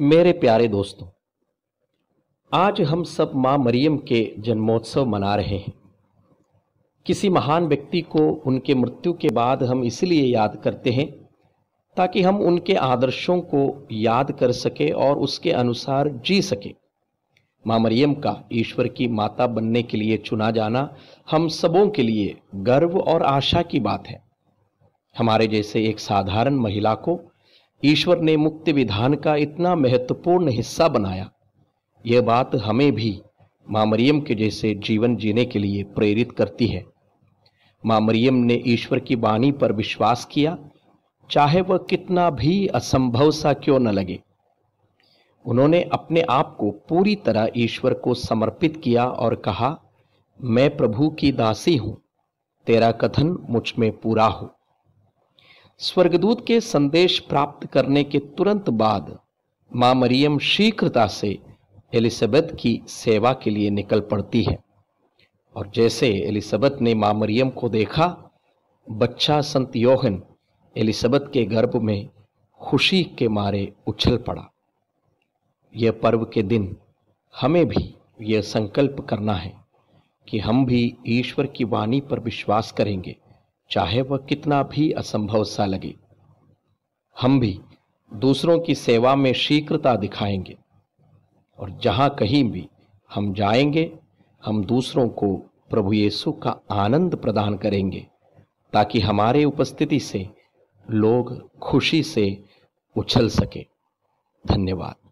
मेरे प्यारे दोस्तों आज हम सब मां मरियम के जन्मोत्सव मना रहे हैं किसी महान व्यक्ति को उनके मृत्यु के बाद हम इसलिए याद करते हैं ताकि हम उनके आदर्शों को याद कर सके और उसके अनुसार जी सके माँ मरियम का ईश्वर की माता बनने के लिए चुना जाना हम सबों के लिए गर्व और आशा की बात है हमारे जैसे एक साधारण महिला को ईश्वर ने मुक्ति विधान का इतना महत्वपूर्ण हिस्सा बनाया यह बात हमें भी मां मरियम के जैसे जीवन जीने के लिए प्रेरित करती है मां मरियम ने ईश्वर की वाणी पर विश्वास किया चाहे वह कितना भी असंभव सा क्यों न लगे उन्होंने अपने आप को पूरी तरह ईश्वर को समर्पित किया और कहा मैं प्रभु की दासी हूं तेरा कथन मुझ में पूरा हो स्वर्गदूत के संदेश प्राप्त करने के तुरंत बाद मां मरियम शीघ्रता से एलिसबेथ की सेवा के लिए निकल पड़ती है और जैसे एलिसबेथ ने मां मरियम को देखा बच्चा संत योहन एलिसबेथ के गर्भ में खुशी के मारे उछल पड़ा यह पर्व के दिन हमें भी यह संकल्प करना है कि हम भी ईश्वर की वाणी पर विश्वास करेंगे चाहे वह कितना भी असंभव सा लगे हम भी दूसरों की सेवा में शीघ्रता दिखाएंगे और जहां कहीं भी हम जाएंगे हम दूसरों को प्रभु येसु का आनंद प्रदान करेंगे ताकि हमारे उपस्थिति से लोग खुशी से उछल सके धन्यवाद